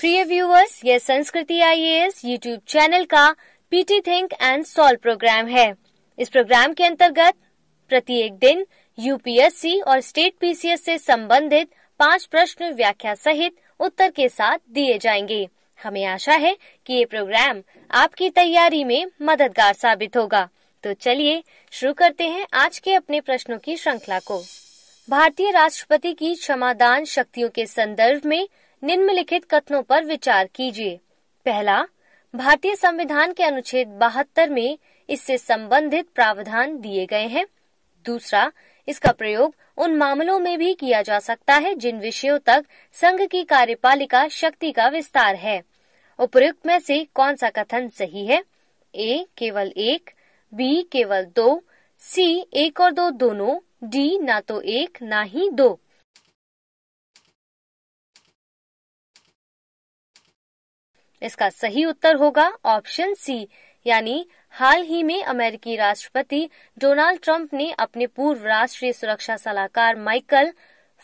प्रिय व्यूवर्स ये Sanskriti I A S YouTube channel का PT think and solve program है इस प्रोग्राम के अंतर्गत प्रत्येक दिन यूपीएससी और स्टेट पीसीएस से संबंधित पांच प्रश्न व्याख्या सहित उत्तर के साथ दिए जाएंगे हमें आशा है कि ये प्रोग्राम आपकी तैयारी में मददगार साबित होगा तो चलिए शुरू करते हैं आज के अपने प्रश्नों की श्रृंखला को भारतीय राष्ट्रपति की क्षमादान शक्तियों के संदर्भ में निम्नलिखित कथनों पर विचार कीजिए पहला भारतीय संविधान के अनुच्छेद बहत्तर में इससे संबंधित प्रावधान दिए गए हैं दूसरा इसका प्रयोग उन मामलों में भी किया जा सकता है जिन विषयों तक संघ की कार्यपालिका शक्ति का विस्तार है उपयुक्त में से कौन सा कथन सही है ए केवल एक बी केवल दो सी एक और दो दोनों डी ना तो एक ना ही दो इसका सही उत्तर होगा ऑप्शन सी यानी हाल ही में अमेरिकी राष्ट्रपति डोनाल्ड ट्रंप ने अपने पूर्व राष्ट्रीय सुरक्षा सलाहकार माइकल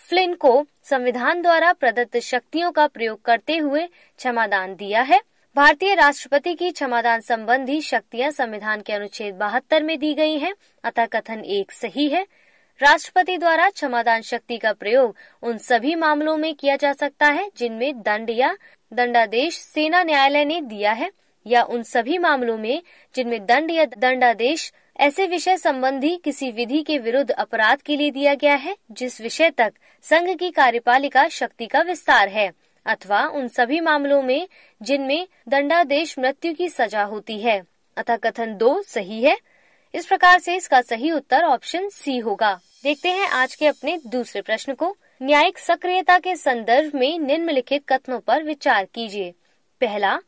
फ्लिन को संविधान द्वारा प्रदत्त शक्तियों का प्रयोग करते हुए क्षमादान दिया है भारतीय राष्ट्रपति की क्षमादान संबंधी शक्तियां संविधान के अनुच्छेद बहत्तर में दी गई हैं, अतः कथन एक सही है राष्ट्रपति द्वारा क्षमादान शक्ति का प्रयोग उन सभी मामलों में किया जा सकता है जिनमें दंड या दंडादेश सेना न्यायालय ने दिया है या उन सभी मामलों में जिनमें दंड या दंडादेश ऐसे विषय संबंधी किसी विधि के विरुद्ध अपराध के लिए दिया गया है जिस विषय तक संघ की कार्यपालिका शक्ति का विस्तार है अथवा उन सभी मामलों में जिनमें दंडादेश मृत्यु की सजा होती है अतः कथन दो सही है इस प्रकार से इसका सही उत्तर ऑप्शन सी होगा देखते हैं आज के अपने दूसरे प्रश्न को न्यायिक सक्रियता के संदर्भ में निम्नलिखित कथनों पर विचार कीजिए पहला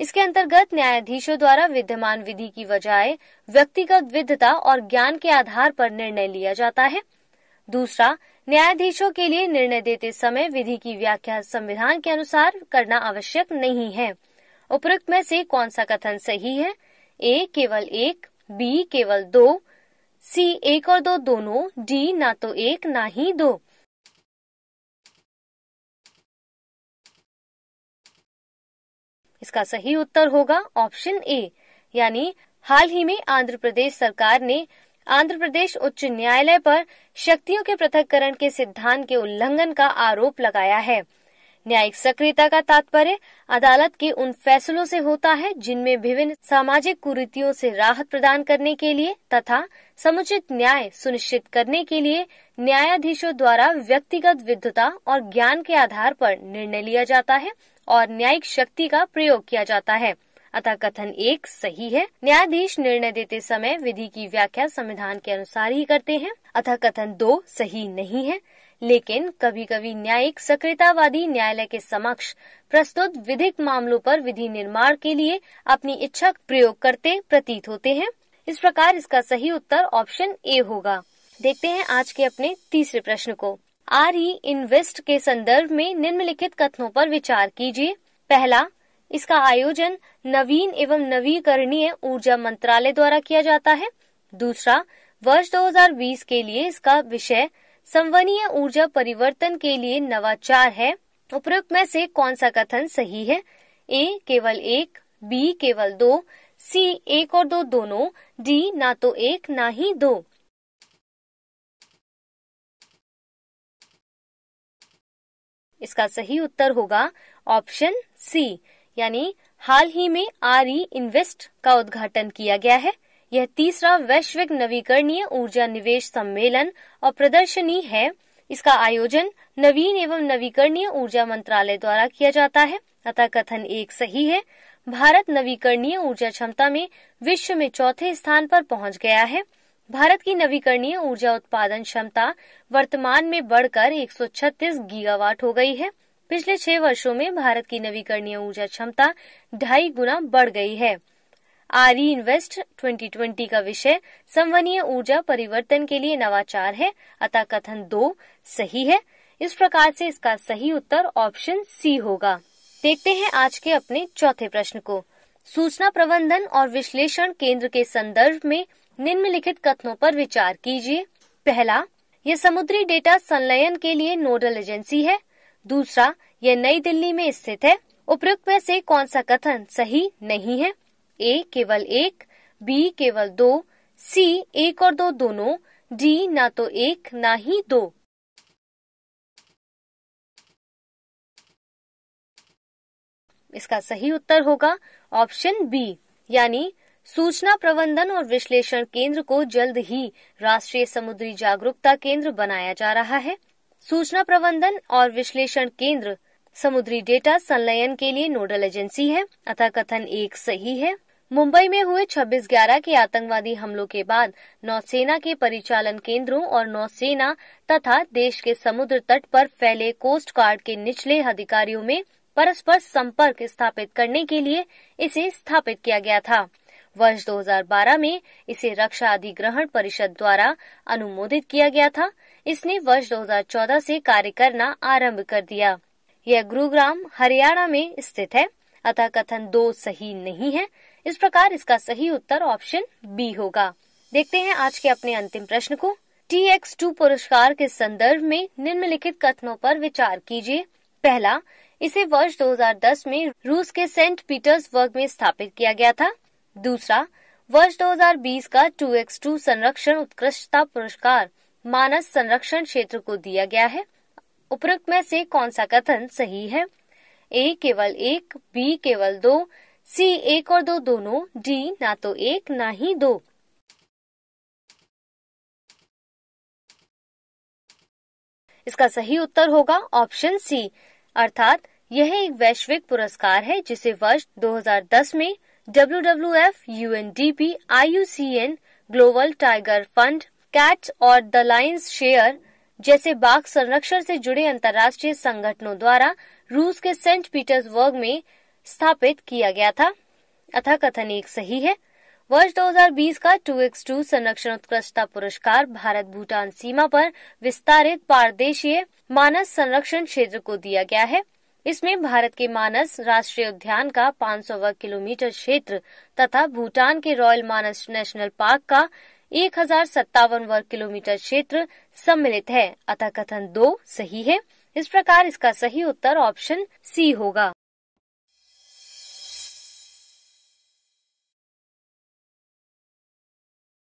इसके अंतर्गत न्यायाधीशों द्वारा विद्यमान विधि की बजाय व्यक्तिगत विधता और ज्ञान के आधार पर निर्णय लिया जाता है दूसरा न्यायाधीशों के लिए निर्णय देते समय विधि की व्याख्या संविधान के अनुसार करना आवश्यक नहीं है उपरोक्त में से कौन सा कथन सही है ए केवल एक बी केवल दो सी एक और दो दोनों डी ना तो एक ना ही दो इसका सही उत्तर होगा ऑप्शन ए यानी हाल ही में आंध्र प्रदेश सरकार ने आंध्र प्रदेश उच्च न्यायालय पर शक्तियों के पृथककरण के सिद्धांत के उल्लंघन का आरोप लगाया है न्यायिक सक्रियता का तात्पर्य अदालत के उन फैसलों से होता है जिनमें विभिन्न सामाजिक कुरीतियों से राहत प्रदान करने के लिए तथा समुचित न्याय सुनिश्चित करने के लिए न्यायाधीशों द्वारा व्यक्तिगत विद्वता और ज्ञान के आधार पर निर्णय लिया जाता है और न्यायिक शक्ति का प्रयोग किया जाता है अतः कथन एक सही है न्यायाधीश निर्णय देते समय विधि की व्याख्या संविधान के अनुसार ही करते हैं अतः कथन दो सही नहीं है लेकिन कभी कभी न्यायिक सक्रियतावादी न्यायालय के समक्ष प्रस्तुत विधिक मामलों पर विधि निर्माण के लिए अपनी इच्छा प्रयोग करते प्रतीत होते हैं इस प्रकार इसका सही उत्तर ऑप्शन ए होगा देखते हैं आज के अपने तीसरे प्रश्न को आर ई इन्वेस्ट के संदर्भ में निम्नलिखित कथनों पर विचार कीजिए पहला इसका आयोजन नवीन एवं नवीकरणीय ऊर्जा मंत्रालय द्वारा किया जाता है दूसरा वर्ष 2020 के लिए इसका विषय संवनीय ऊर्जा परिवर्तन के लिए नवाचार है उपरोक्त में से कौन सा कथन सही है ए केवल एक बी केवल दो सी एक और दो दोनों डी ना तो एक ना ही दो इसका सही उत्तर होगा ऑप्शन सी यानी हाल ही में आर ई इन्वेस्ट का उद्घाटन किया गया है यह तीसरा वैश्विक नवीकरणीय ऊर्जा निवेश सम्मेलन और प्रदर्शनी है इसका आयोजन नवीन एवं नवीकरणीय ऊर्जा मंत्रालय द्वारा किया जाता है अतः कथन एक सही है भारत नवीकरणीय ऊर्जा क्षमता में विश्व में चौथे स्थान पर पहुंच गया है भारत की नवीकरणीय ऊर्जा उत्पादन क्षमता वर्तमान में बढ़कर 136 गीगावाट हो गई है पिछले छह वर्षों में भारत की नवीकरणीय ऊर्जा क्षमता ढाई गुना बढ़ गई है आर इन्वेस्ट 2020 का विषय संवनीय ऊर्जा परिवर्तन के लिए नवाचार है अतः कथन दो सही है इस प्रकार से इसका सही उत्तर ऑप्शन सी होगा देखते हैं आज के अपने चौथे प्रश्न को सूचना प्रबंधन और विश्लेषण केंद्र के संदर्भ में निम्नलिखित कथनों पर विचार कीजिए पहला ये समुद्री डेटा संलयन के लिए नोडल एजेंसी है दूसरा यह नई दिल्ली में स्थित है उपयुक्त में से कौन सा कथन सही नहीं है ए केवल एक बी केवल दो सी एक और दो दोनों डी ना तो एक ना ही दो इसका सही उत्तर होगा ऑप्शन बी यानी सूचना प्रबंधन और विश्लेषण केंद्र को जल्द ही राष्ट्रीय समुद्री जागरूकता केंद्र बनाया जा रहा है सूचना प्रबंधन और विश्लेषण केंद्र समुद्री डेटा संलयन के लिए नोडल एजेंसी है अतः कथन एक सही है मुंबई में हुए 26 ग्यारह के आतंकवादी हमलों के बाद नौसेना के परिचालन केंद्रों और नौसेना तथा देश के समुद्र तट पर फैले कोस्ट गार्ड के निचले अधिकारियों में परस्पर संपर्क स्थापित करने के लिए इसे स्थापित किया गया था वर्ष 2012 में इसे रक्षा अधिग्रहण परिषद द्वारा अनुमोदित किया गया था इसने वर्ष 2014 से कार्य करना आरंभ कर दिया यह गुरुग्राम हरियाणा में स्थित है अतः कथन दो सही नहीं है इस प्रकार इसका सही उत्तर ऑप्शन बी होगा देखते हैं आज के अपने अंतिम प्रश्न को टी एक्स टू पुरस्कार के संदर्भ में निम्नलिखित कथनों पर विचार कीजिए पहला इसे वर्ष 2010 में रूस के सेंट पीटर्सबर्ग में स्थापित किया गया था दूसरा वर्ष 2020 का 2x2 संरक्षण उत्कृष्टता पुरस्कार मानस संरक्षण क्षेत्र को दिया गया है उपरोक्त में से कौन सा कथन सही है ए केवल एक बी केवल दो सी एक और दो दोनों डी ना तो एक ना ही दो इसका सही उत्तर होगा ऑप्शन सी अर्थात यह एक वैश्विक पुरस्कार है जिसे वर्ष 2010 में W W F U N D P I U C N global tiger fund cats और द लाइन्स शेयर जैसे बाघ संरक्षण से जुड़े अंतर्राष्ट्रीय संगठनों द्वारा रूस के सेंट पीटर्सबर्ग में स्थापित किया गया था अथा कथन एक सही है वर्ष 2020 का 2x2 संरक्षण उत्कृष्टता पुरस्कार भारत भूटान सीमा पर विस्तारित पारदेशीय मानस संरक्षण क्षेत्र को दिया गया है इसमें भारत के मानस राष्ट्रीय उद्यान का 500 वर्ग किलोमीटर क्षेत्र तथा भूटान के रॉयल मानस नेशनल पार्क का एक वर्ग किलोमीटर क्षेत्र सम्मिलित है अतः कथन दो सही है इस प्रकार इसका सही उत्तर ऑप्शन सी होगा